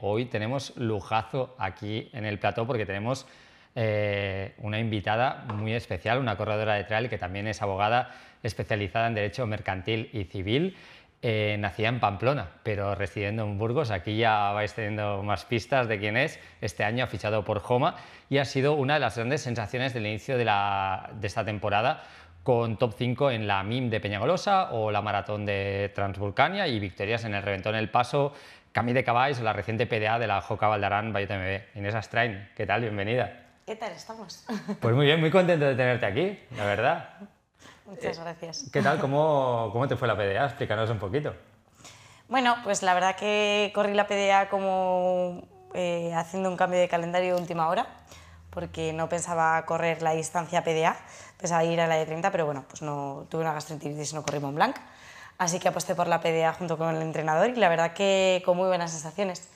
hoy tenemos lujazo aquí en el plató porque tenemos eh, una invitada muy especial, una corredora de trail que también es abogada especializada en derecho mercantil y civil. Eh, nacida en Pamplona, pero residiendo en Burgos. Aquí ya vais teniendo más pistas de quién es. Este año ha fichado por Joma y ha sido una de las grandes sensaciones del inicio de, de esta temporada con top 5 en la MIM de Peñagolosa o la Maratón de Transvulcania y victorias en el Reventón El Paso, Camille de la reciente PDA de la Joca Valdarán Bayot MB. Inés Astrain, ¿qué tal? Bienvenida. ¿Qué tal estamos? Pues muy bien, muy contento de tenerte aquí, la verdad. Muchas eh, gracias. ¿Qué tal? ¿Cómo, cómo te fue la PDA? Explícanos un poquito. Bueno, pues la verdad que corrí la PDA como eh, haciendo un cambio de calendario de última hora, porque no pensaba correr la distancia PDA, pensaba ir a la de 30, pero bueno, pues no tuve una gastroenteritis y no corrí en Blanc. Así que aposté por la PDA junto con el entrenador y la verdad que con muy buenas sensaciones.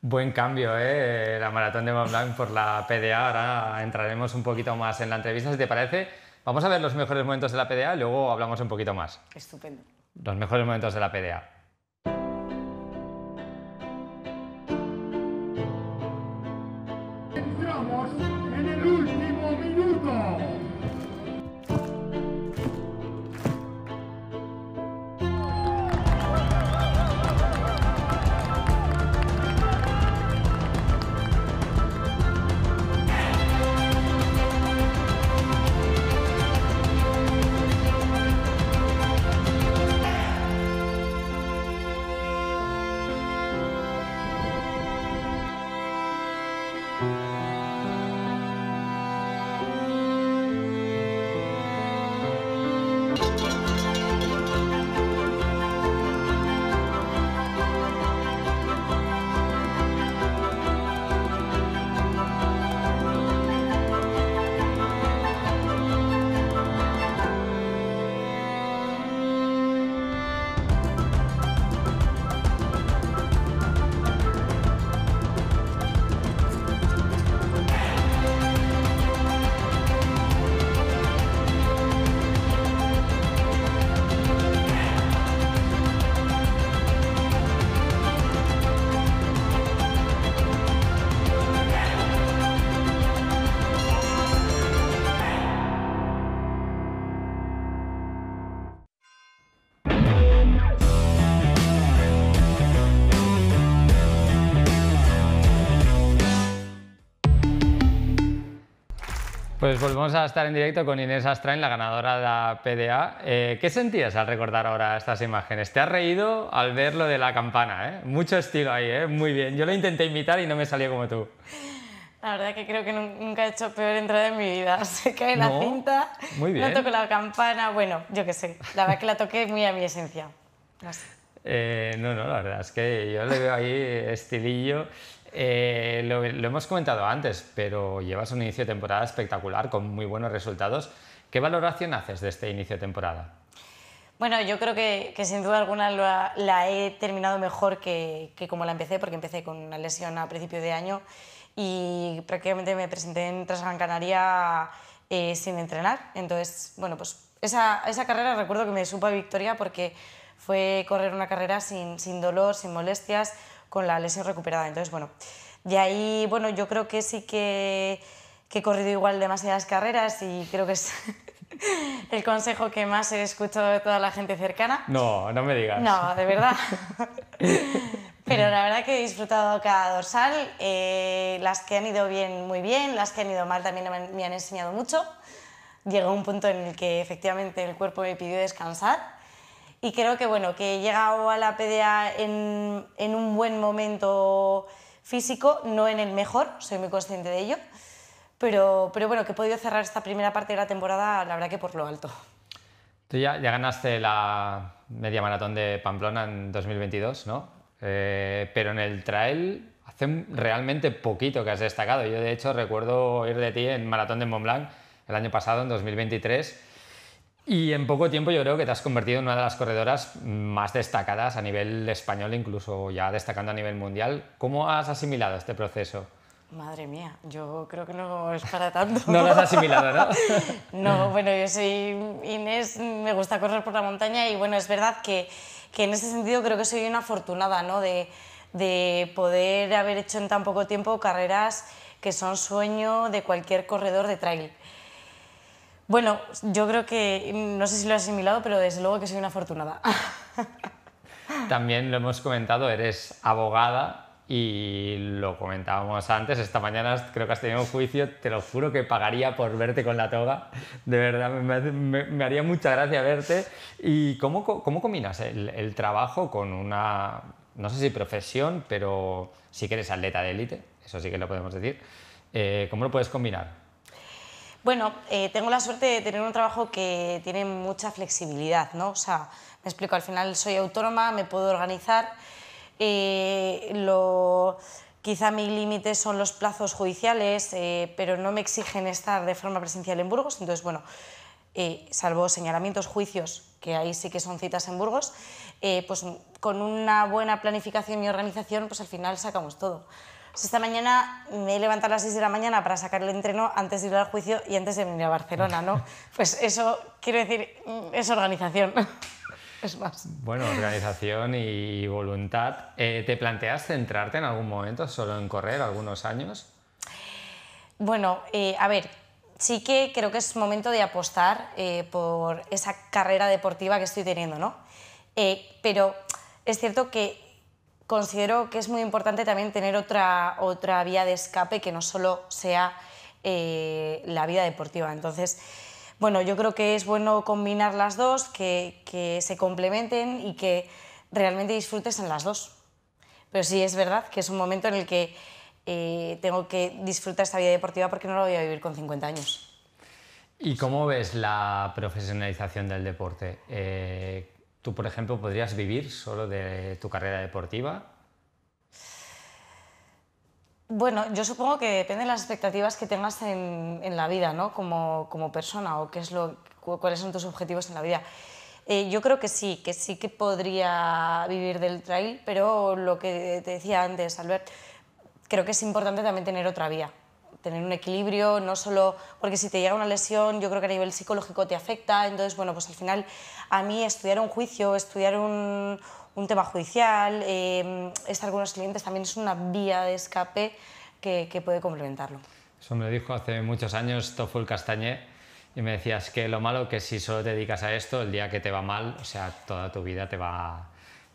Buen cambio, ¿eh? la maratón de Mont Blanc por la PDA. Ahora entraremos un poquito más en la entrevista, si te parece. Vamos a ver los mejores momentos de la PDA y luego hablamos un poquito más. Estupendo. Los mejores momentos de la PDA. Pues volvemos a estar en directo con Inés Astrain, la ganadora de la PDA. Eh, ¿Qué sentías al recordar ahora estas imágenes? ¿Te has reído al ver lo de la campana? Eh? Mucho estilo ahí, eh? muy bien. Yo lo intenté imitar y no me salió como tú. La verdad que creo que nunca he hecho peor entrada en mi vida. Se cae la cinta, muy no toco la campana, bueno, yo qué sé. La verdad que la toqué muy a mi esencia. No, sé. Eh, no, no, la verdad es que yo le veo ahí estilillo. Eh, lo, hemos comentado antes, pero llevas un inicio de temporada espectacular con muy buenos resultados. ¿Qué valoración haces de este inicio de temporada? Bueno, yo creo que, sin duda alguna la, he terminado mejor que, como la empecé, porque empecé con una lesión a principio de año y prácticamente me presenté en Trasgran Canaria eh, sin entrenar. Entonces, bueno, pues esa, carrera recuerdo que me supo a victoria porque fue correr una carrera sin, sin dolor, sin molestias, con la lesión recuperada. Entonces, bueno, de ahí, bueno, yo creo que sí que, he corrido igual demasiadas carreras y creo que es el consejo que más he escuchado de toda la gente cercana. No, no me digas. No, de verdad. Pero la verdad que he disfrutado cada dorsal. Eh, las que han ido bien, muy bien. Las que han ido mal también me han, enseñado mucho. Llegó un punto en el que efectivamente el cuerpo me pidió descansar. Y creo que, bueno, que he llegado a la PDA en, en un buen momento físico, no en el mejor, soy muy consciente de ello. Pero, pero, bueno, que he podido cerrar esta primera parte de la temporada, la verdad que por lo alto. Tú ya, ya ganaste la media maratón de Pamplona en 2022, ¿no? Eh, pero en el trail hace realmente poquito que has destacado. Yo, de hecho, recuerdo ir de ti en Maratón de Montblanc el año pasado, en 2023, y en poco tiempo yo creo que te has convertido en una de las corredoras más destacadas a nivel español, incluso ya destacando a nivel mundial. ¿Cómo has asimilado este proceso? Madre mía, yo creo que no es para tanto. no lo has asimilado, ¿no? no, bueno, yo soy Inés, me gusta correr por la montaña y bueno, es verdad que, que en ese sentido creo que soy una afortunada, ¿no? De, de poder haber hecho en tan poco tiempo carreras que son sueño de cualquier corredor de trail. Bueno, yo creo que, mm, no sé si lo has asimilado, pero desde luego que soy una afortunada. También lo hemos comentado, eres abogada y lo comentábamos antes, esta mañana creo que has tenido un juicio, te lo juro que pagaría por verte con la toga, de verdad, me, haría mucha gracia verte. ¿Y cómo, combinas el, trabajo con una, no sé si profesión, pero sí que eres atleta de élite, eso sí que lo podemos decir? Eh, ¿Cómo lo puedes combinar? Bueno, eh, tengo la suerte de tener un trabajo que tiene mucha flexibilidad, ¿no? O sea, me explico, al final soy autónoma, me puedo organizar. Eh, quizá mi límite son los plazos judiciales, eh, pero no me exigen estar de forma presencial en Burgos. Entonces, bueno, salvo señalamientos, juicios, que ahí sí que son citas en Burgos, pues con una buena planificación y organización, pues al final sacamos todo. Pues esta mañana me he levantado a las 6 de la mañana para sacar el entreno antes de ir al juicio y antes de venir a Barcelona, ¿no? Pues eso, quiero decir, mm, es organización. Es más. Bueno, organización y voluntad. Eh, ¿Te planteas centrarte en algún momento solo en correr algunos años? Bueno, eh, a ver, sí que creo que es momento de apostar eh, por esa carrera deportiva que estoy teniendo, ¿no? pero es cierto que considero que es muy importante también tener otra, otra vía de escape que no solo sea eh, la vida deportiva. Entonces, bueno, yo creo que es bueno combinar las dos, que, que se complementen y que realmente disfrutes en las dos. Pero sí es verdad que es un momento en el que eh, tengo que disfrutar esta vida deportiva porque no lo voy a vivir con 50 años. ¿Y cómo ves la profesionalización del deporte? Eh, ¿Tú, por ejemplo, podrías vivir solo de tu carrera deportiva? Bueno, yo supongo que depende de las expectativas que tengas en, la vida, ¿no? Como, persona o qué es lo, cuáles son tus objetivos en la vida. Eh, yo creo que sí, que sí que podría vivir del trail, pero lo que te decía antes, Albert, creo que es importante también tener otra vía tener un equilibrio, no solo porque si te llega una lesión, yo creo que a nivel psicológico te afecta, entonces, bueno, pues al final a mí estudiar un juicio, estudiar un, un tema judicial, eh, estar clientes también es una vía de escape que, que puede complementarlo. Eso me lo dijo hace muchos años Toful Castañé y me decías que lo malo que si solo te dedicas a esto, el día que te va mal, o sea, toda tu vida te va,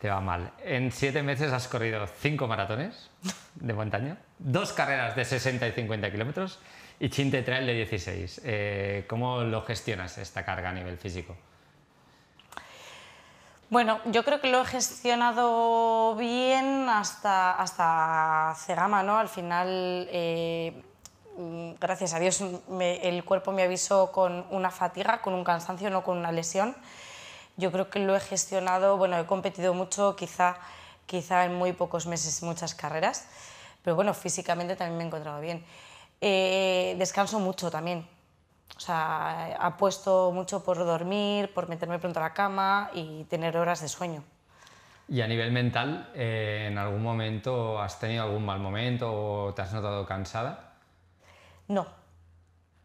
te va mal. En siete meses has corrido cinco maratones de montaña, dos carreras de 60 y 50 kilómetros y Chinte Trail de 16. Eh, ¿Cómo lo gestionas esta carga a nivel físico? Bueno, yo creo que lo he gestionado bien hasta, hasta Cegama, ¿no? Al final, eh, gracias a Dios, el cuerpo me avisó con una fatiga, con un cansancio, no con una lesión yo creo que lo he gestionado, bueno, he competido mucho, quizá, quizá en muy pocos meses muchas carreras, pero bueno, físicamente también me he encontrado bien. Eh, descanso mucho también, o sea, apuesto mucho por dormir, por meterme pronto a la cama y tener horas de sueño. Y a nivel mental, eh, ¿en algún momento has tenido algún mal momento o te has notado cansada? No,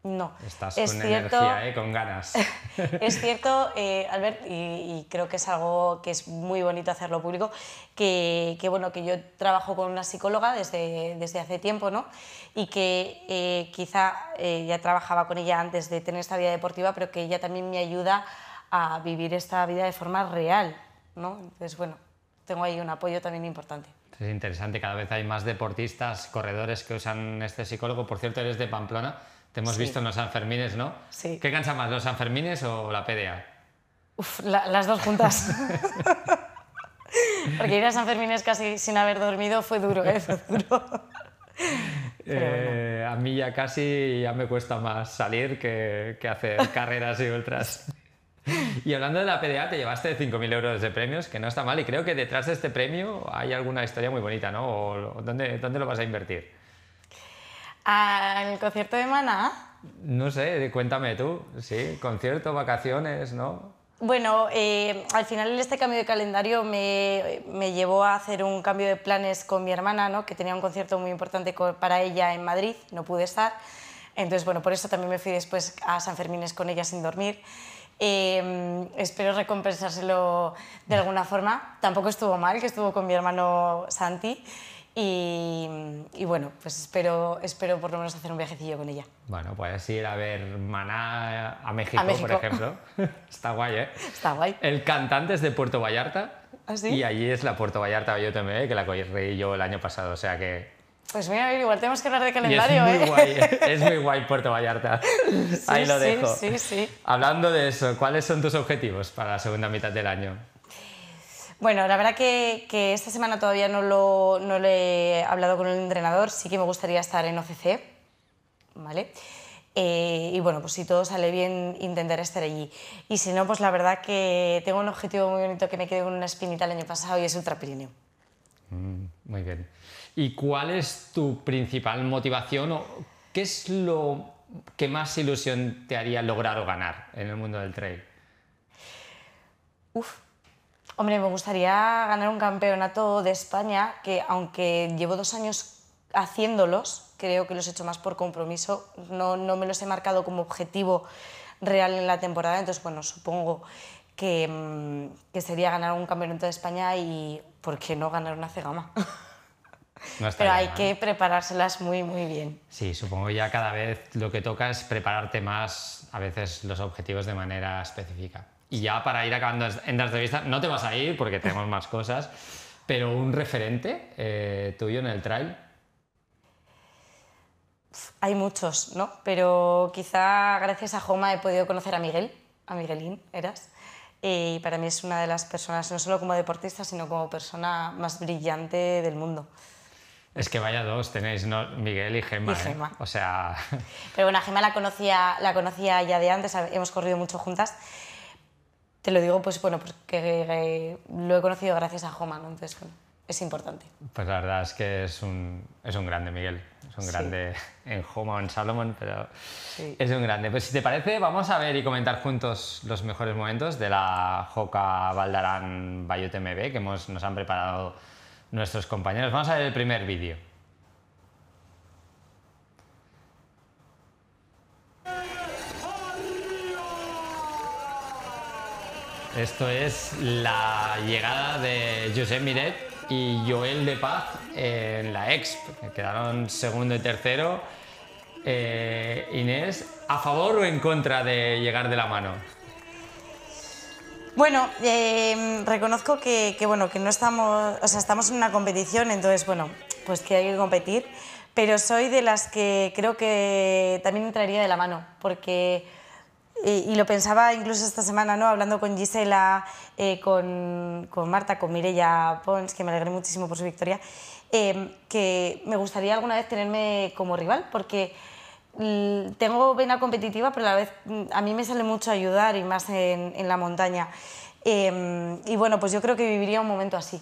no. Estás es con cierto, energía, eh, con ganas. es cierto, eh, Albert, y, creo que es algo que es muy bonito hacerlo público, que, bueno, que yo trabajo con una psicóloga desde, desde hace tiempo, ¿no? Y que eh, quizá ya trabajaba con ella antes de tener esta vida deportiva, pero que ella también me ayuda a vivir esta vida de forma real, ¿no? Entonces, bueno, tengo ahí un apoyo también importante. Es interesante, cada vez hay más deportistas, corredores que usan este psicólogo. Por cierto, eres de Pamplona. Te hemos visto en los Sanfermines, ¿no? Sí. ¿Qué cansa más, los Sanfermines o la PDA? Uf, las dos juntas. Porque ir a San Sanfermines casi sin haber dormido fue duro, ¿eh? Fue duro. Eh, a mí ya casi ya me cuesta más salir que, hacer carreras y ultras. Y hablando de la PDA, te llevaste 5.000 euros de premios, que no está mal, y creo que detrás de este premio hay alguna historia muy bonita, ¿no? ¿O dónde, ¿Dónde lo vas a invertir? ¿Al concierto de Mana? No sé, cuéntame tú, sí, concierto, vacaciones, ¿no? Bueno, eh, al final este cambio de calendario me, llevó a hacer un cambio de planes con mi hermana, ¿no? que tenía un concierto muy importante para ella en Madrid, no pude estar. Entonces, bueno, por eso también me fui después a San Fermines con ella sin dormir. Em, espero recompensárselo de alguna forma. Tampoco estuvo mal, que estuvo con mi hermano Santi. Y, bueno, pues espero, espero por lo menos hacer un viajecillo con ella. Bueno, puedes ir a ver Maná a México, por ejemplo. Está guay, ¿eh? Está guay. El cantante es de Puerto Vallarta. ¿Ah, sí? Y allí es la Puerto Vallarta también, ¿eh? que la corrí yo el año pasado, o sea que... Pues mira, igual tenemos que hablar de calendario, es muy ¿eh? Guay, es muy guay Puerto Vallarta. Ahí lo sí, Sí, sí. Hablando de eso, ¿cuáles son tus objetivos para la segunda mitad del año? Bueno, la verdad que, esta semana todavía no lo, he hablado con el entrenador, sí que me gustaría estar en OCC, ¿vale? Eh, y bueno, pues si todo sale bien, intentaré estar allí. Y si no, pues la verdad que tengo un objetivo muy bonito que me quedé con una espinita el año pasado y es Ultra mm, muy bien. ¿Y cuál es tu principal motivación o qué es lo que más ilusión te haría lograr o ganar en el mundo del trail? Uf, Hombre, me gustaría ganar un campeonato de España, que aunque llevo dos años haciéndolos, creo que los he hecho más por compromiso, no, no me los he marcado como objetivo real en la temporada, entonces bueno, supongo que, mm, sería ganar un campeonato de España y, ¿por qué no ganar una cegama? Pero hay que preparárselas muy, muy bien. Sí, supongo ya cada vez lo que toca es prepararte más, a veces los objetivos de manera específica y ya para ir acabando en la entrevista, no te vas a ir porque tenemos más cosas, pero un referente eh, tuyo en el trail. Hay muchos, ¿no? Pero quizá gracias a Joma he podido conocer a Miguel, a Miguelín, eras. Y para mí es una de las personas, no solo como deportista, sino como persona más brillante del mundo. Es que vaya dos, tenéis ¿no? Miguel y Gemma. ¿eh? O sea. Pero bueno, a Gemma la conocía, la conocía ya de antes, hemos corrido mucho juntas te lo digo, pues bueno, porque eh, lo he conocido gracias a Homan, entonces es importante. Pues la verdad es que es un, es un grande, Miguel. Es un grande en o en Salomon, pero es un grande. Pues si te parece, vamos a ver y comentar juntos los mejores momentos de la Joca Valdarán Bayot MB que nos han preparado nuestros compañeros. Vamos a ver el primer vídeo. Esto es la llegada de José Miret y Joel de Paz en la Exp. Quedaron segundo y tercero. Eh, Inés, ¿a favor o en contra de llegar de la mano? Bueno, em, reconozco que, bueno, que no estamos, o sea, estamos en una competición, entonces bueno, pues que hay que competir, pero soy de las que creo que también entraría de la mano, porque eh, y lo pensaba incluso esta semana, ¿no? hablando con Gisela, eh, con, Marta, con Mirella Pons, que me alegré muchísimo por su victoria, eh, que me gustaría alguna vez tenerme como rival, porque mm, tengo vena competitiva, pero a la vez mm, a mí me sale mucho ayudar y más en, la montaña. y bueno, pues yo creo que viviría un momento así.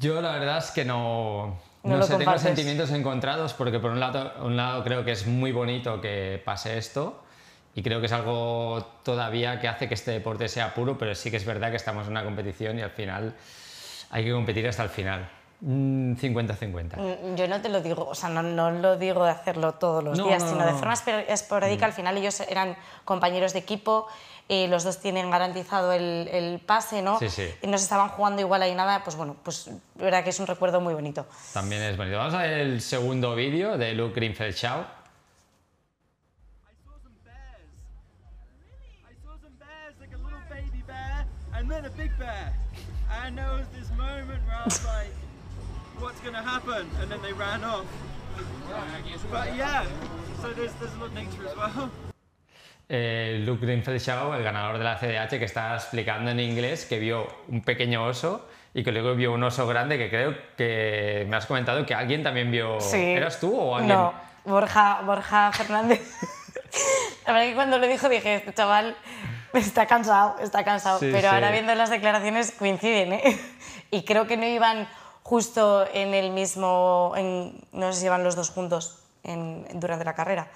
Yo la verdad es que no, no, tengo sentimientos encontrados porque por un lado, un lado creo que es muy bonito que pase esto, y creo que es algo todavía que hace que este deporte sea puro, pero sí que es verdad que estamos en una competición y al final hay que competir hasta el final. 50-50. Mm, mm, yo no te lo digo, o sea, no, no lo digo de hacerlo todos los días, sino de forma esporádica. Mm. Al final ellos eran compañeros de equipo, eh, los dos tienen garantizado el, pase, ¿no? Sí, sí. Y nos estaban jugando igual ahí nada, pues bueno, pues la verdad que es un recuerdo muy bonito. También es bonito. Vamos a ver el segundo vídeo de Luke Greenfield chao I this moment like, what's happen? And then they ran off. nature as well. Eh, Luke el ganador de la CDH, que está explicando en inglés que vio un pequeño oso y que luego vio un oso grande que creo que me has comentado que alguien también vio. ¿Eras tú o alguien? No, Borja, Borja Fernández. la verdad que cuando lo dijo dije, este chaval Está cansado, está cansado. pero ahora viendo las declaraciones coinciden, ¿eh? Y creo que no iban justo en el mismo. En, no sé si iban los dos juntos en, durante la carrera.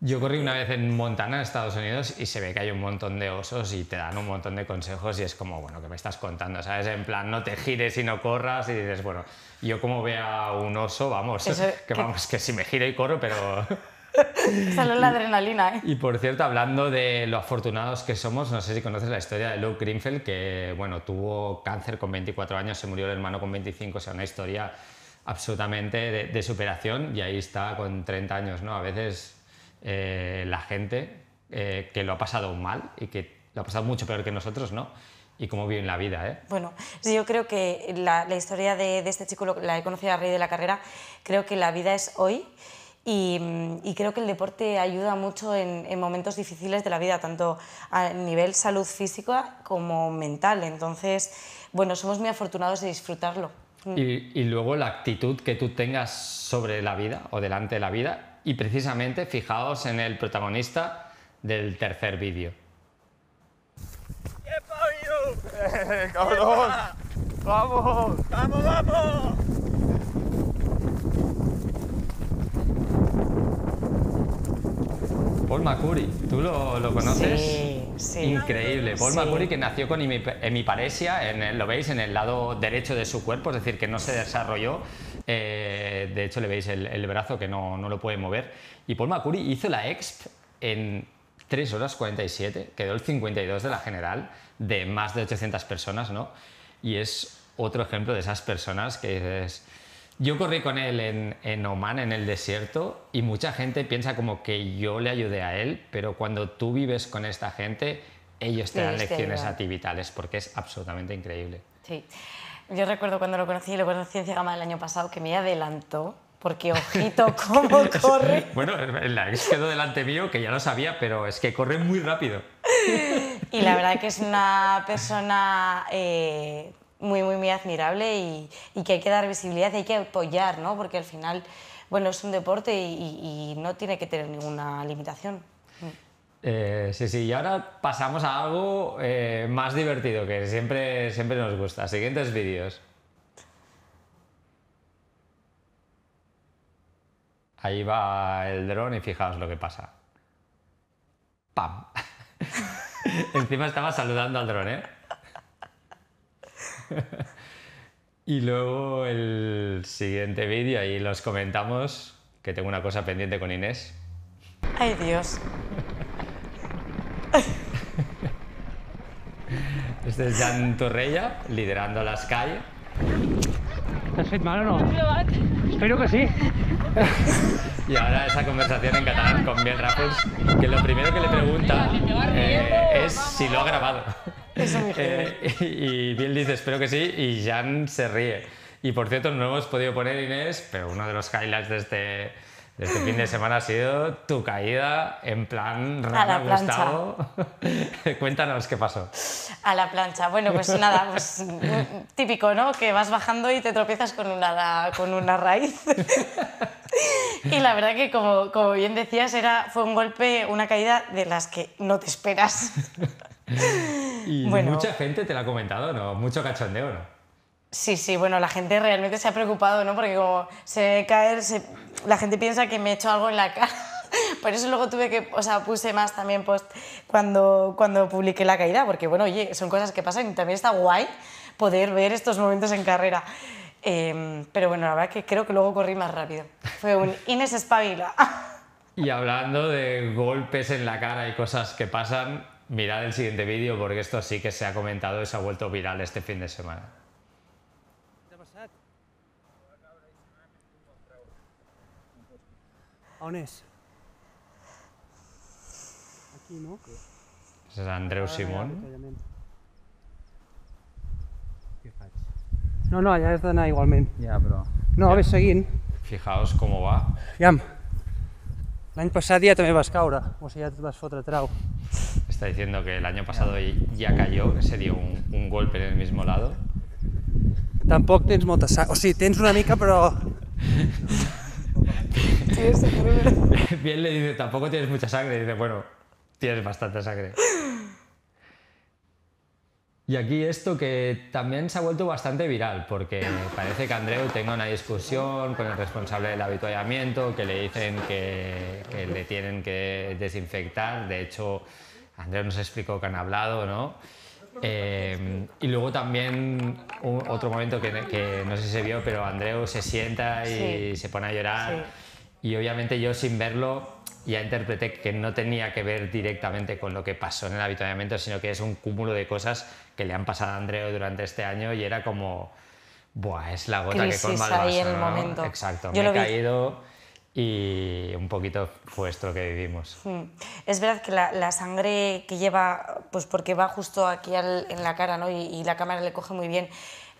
Yo corrí una vez en Montana, Estados Unidos, y se ve que hay un montón de osos y te dan un montón de consejos y es como, bueno, ¿qué me estás contando? ¿Sabes? En plan, no te gires y no corras y dices, bueno, yo como vea un oso, vamos, que, que vamos, que si me giro y corro, pero salud la adrenalina, ¿eh? Y por cierto, hablando de lo afortunados que somos, no sé si conoces la historia de Lou Greenfield, que bueno, tuvo cáncer con 24 años, se murió el hermano con 25, o sea, una historia absolutamente de, superación y ahí está con 30 años, ¿no? A veces eh, la gente eh, que lo ha pasado mal y que lo ha pasado mucho peor que nosotros, ¿no? y cómo viven la vida. ¿eh? Bueno, yo creo que la, historia de, de, este chico, la he conocido a raíz de la carrera, creo que la vida es hoy Mm, y, creo que el deporte ayuda mucho en, momentos difíciles de la vida, tanto a nivel salud física como mental. Entonces, bueno, somos muy afortunados de disfrutarlo. Mm. Y, luego la actitud que tú tengas sobre la vida o delante de la vida, y precisamente fijaos en el protagonista del tercer vídeo. ¡Eh, ¡Cabrón! ¡Vamos! ¡Vamos, vamos! Macuri, tú lo, conoces. Increíble. Paul que nació con hemiparesia, en lo veis en el lado derecho de su cuerpo, es decir, que no se desarrolló. Eh, de hecho, le veis el, brazo que no, lo puede mover. Y Paul Macuri hizo la exp en 3 horas 47, quedó el 52 de la general de más de 800 personas, ¿no? Y es otro ejemplo de esas personas que dices yo corrí con él en, Oman, en el desierto, y mucha gente piensa como que yo le ayudé a él, pero cuando tú vives con esta gente, ellos te dan lecciones a ti porque es absolutamente increíble. Sí. Yo recuerdo cuando lo conocí, lo conocí en Gama el año pasado, que me adelantó porque ojito cómo corre. Bueno, quedó delante mío, que ya lo sabía, pero es que corre muy rápido. Y la verdad que es una persona eh, muy, muy, admirable y, que hay que dar visibilidad y hay que apoyar, ¿no? Porque al final, bueno, es un deporte y, no tiene que tener ninguna limitación. Eh, sí, sí, y ahora pasamos a algo eh, más divertido que siempre, siempre nos gusta. Siguientes vídeos. Ahí va el dron y fijaos lo que pasa. ¡Pam! Encima estaba saludando al dron, ¿eh? y luego el siguiente vídeo, ahí los comentamos, que tengo una cosa pendiente con Inés. Ay Dios. este es Jan Torrella, liderando las calles. ¿Estás hecho mal o no? ¿eh? Espero que sí. Y ahora esa conversación en catalán con Biel Raffles, que lo primero que le pregunta eh, es si lo ha grabado. Eh, y Bill dice, espero que sí, y Jan se ríe. Y por cierto, no hemos podido poner Inés, pero uno de los highlights de este, de este fin de semana ha sido tu caída en plan rana Gustavo. Cuéntanos qué pasó. A la plancha. Bueno, pues nada, pues típico, ¿no? Que vas bajando y te tropiezas con una, con una raíz. y la verdad que como, como bien decías, era, fue un golpe, una caída de las que no te esperas. Y mucha gente te lo ha comentado, ¿no? Mucho cachondeo, ¿no? Sí, sí, bueno, la gente realmente se ha preocupado, ¿no? Porque como se caer, la gente piensa que me he hecho algo en la cara. Por eso luego tuve que, o sea, puse más también post cuando, cuando publiqué la caída, porque bueno, oye, son cosas que pasan y también está guay poder ver estos momentos en carrera. Em, pero bueno, la verdad que creo que luego corrí más rápido. Fue un Inés Espabila. Y hablando de golpes en la cara y cosas que pasan, Mirad el siguiente vídeo porque esto sí que se ha comentado y se ha vuelto viral este fin de semana. On és? Aquí, no? És Andreu ah, Simón. Què faig? No, no, allà has d'anar igualment. Ja, però... No, ja. ves seguint. Fijaos com va. Aviam. L'any passat ja també vas caure, o sigui, ja et vas fotre trau. está diciendo que el año pasado ya cayó, que se un, un golpe en el mismo lado. Tampoco tienes mucha sangre. O sí tienes una mica, pero... Bien le dice, tampoco tienes mucha sangre. dice, bueno, tienes bastante sangre. Y aquí esto que también se ha vuelto bastante viral, porque parece que Andreu tenga una discusión con el responsable del habituallamiento, que le dicen que, que le tienen que desinfectar. De hecho, Andrés nos explicó que han hablado, ¿no? Eh, y luego también otro momento que, no sé si se vio, pero Andreu se sienta y se pone a llorar. Y obviamente yo sin verlo ya interpreté que no tenía que ver directamente con lo que pasó en el avituallamiento, sino que es un cúmulo de cosas que le han pasado a Andreu durante este año y era como, Buah, es la gota que colma el vaso. el momento. Exacto, me he caído y un poquito fue esto que vivimos. Es verdad que la, sangre que lleva, pues porque va justo aquí en la cara ¿no? y, la cámara le coge muy bien,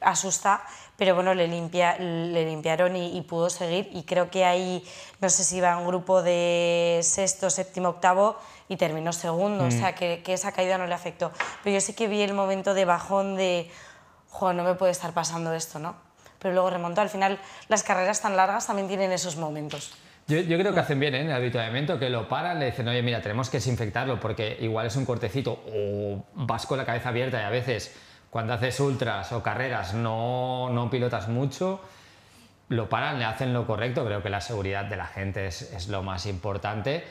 asusta, pero bueno, le, limpia, le limpiaron y, pudo seguir y creo que ahí, no sé si iba un grupo de sexto, séptimo, octavo y terminó segundo, o mm. sea que, esa caída no le afectó. Pero yo sé que vi el momento de bajón de, jo, no me puede estar pasando esto, ¿no? pero luego remontó. Al final, las carreras tan largas también tienen esos momentos. Yo, creo que hacen bien ¿eh? en el habituamiento, que lo paran, le dicen, oye, mira, tenemos que desinfectarlo porque igual es un cortecito o vas con la cabeza abierta y a veces cuando haces ultras o carreras no, no pilotas mucho, lo paran, le hacen lo correcto. Creo que la seguridad de la gente es, es lo más importante.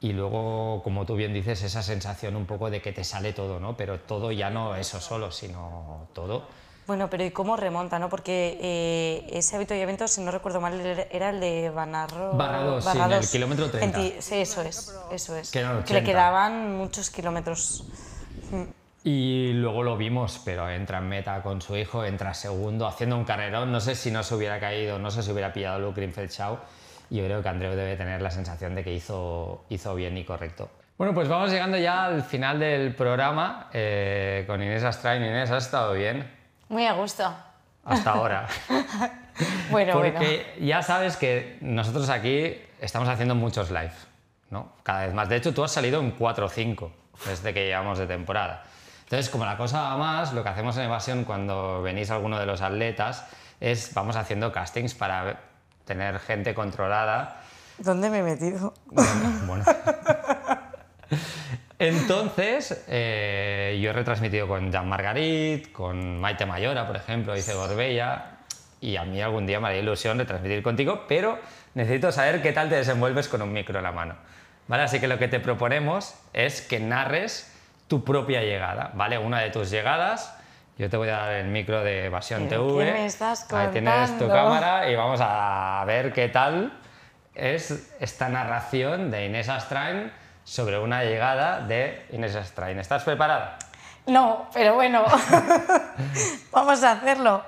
Y luego, como tú bien dices, esa sensación un poco de que te sale todo, ¿no? Pero todo ya no eso solo, sino todo. Bueno, pero ¿y cómo remonta? no? Porque eh, ese evento, si no recuerdo mal, era el de Banarro... Barrados, sí, el kilómetro 30. sí, eso es, eso es. Que le quedaban muchos kilómetros. Y luego lo vimos, pero entra en meta con su hijo, entra segundo, haciendo un carrerón. No sé si no se hubiera caído, no sé si hubiera pillado Luke greenfeld y Yo creo que Andreu debe tener la sensación de que hizo, hizo bien y correcto. Bueno, pues vamos llegando ya al final del programa eh, con Inés Astrain. Inés, ¿has estado bien? Muy a gusto. Hasta ahora. bueno, Porque ya sabes que nosotros aquí estamos haciendo muchos live, ¿no? Cada vez más. De hecho, tú has salido en 4 o 5 desde que llevamos de temporada. Entonces, como la cosa va más, lo que hacemos en Evasión cuando venís a alguno de los atletas es vamos haciendo castings para tener gente controlada. ¿Dónde me he metido? bueno. Entonces, eh, yo he retransmitido con Jean Margarit, con Maite Mayora, por ejemplo, dice Gorbella, y a mí algún día me haría ilusión retransmitir contigo, pero necesito saber qué tal te desenvuelves con un micro en la mano. ¿Vale? Así que lo que te proponemos es que narres tu propia llegada, ¿vale? Una de tus llegadas. Yo te voy a dar el micro de Evasión TV. me estás Ahí tienes tu cámara y vamos a ver qué tal es esta narración de Inés Astrain sobre una llegada de Inés Astrain. ¿Estás preparada? No, pero bueno, vamos a hacerlo.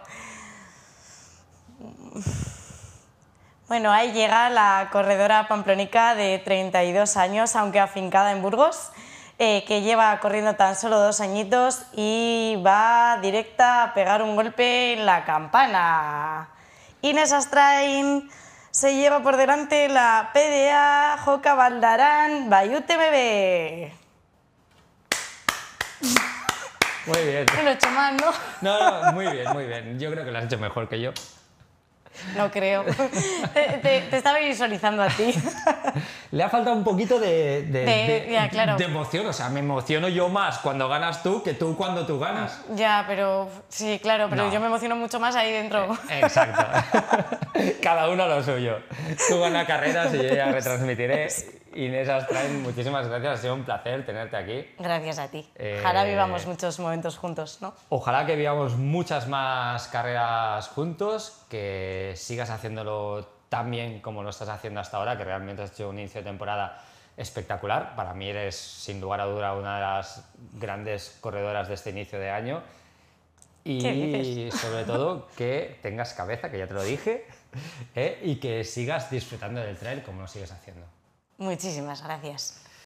Bueno, ahí llega la corredora pamplónica de 32 años, aunque afincada en Burgos, eh, que lleva corriendo tan solo dos añitos y va directa a pegar un golpe en la campana. Ines Astrain se lleva por delante la PDA Joca Baldarán Bebé. Muy bien. Lo he hecho mal, ¿no? No, no, muy bien, muy bien. Yo creo que lo has hecho mejor que yo. No creo. te, estaba visualizando a ti. Le ha faltado un poquito de, emoción. O sea, me emociono yo más cuando ganas tú que tú cuando tú ganas. Ya, pero sí, claro, pero yo me emociono mucho más ahí dentro. Eh, exacto. Cada uno lo suyo. Tú ganas carreras y yo ya retransmitiré Inés Astrain, muchísimas gracias. Ha sido un placer tenerte aquí. Gracias a ti. Eh, ojalá vivamos muchos momentos juntos, ¿no? Ojalá que vivamos muchas más carreras juntos, que sigas haciéndolo tan bien como lo estás haciendo hasta ahora, que realmente has hecho un inicio de temporada espectacular. Para mí eres, sin lugar a duda, una de las grandes corredoras de este inicio de año. Y sobre todo que tengas cabeza, que ya te lo dije, ¿eh? y que sigas disfrutando del trail como lo sigues haciendo. Muchísimas gracias.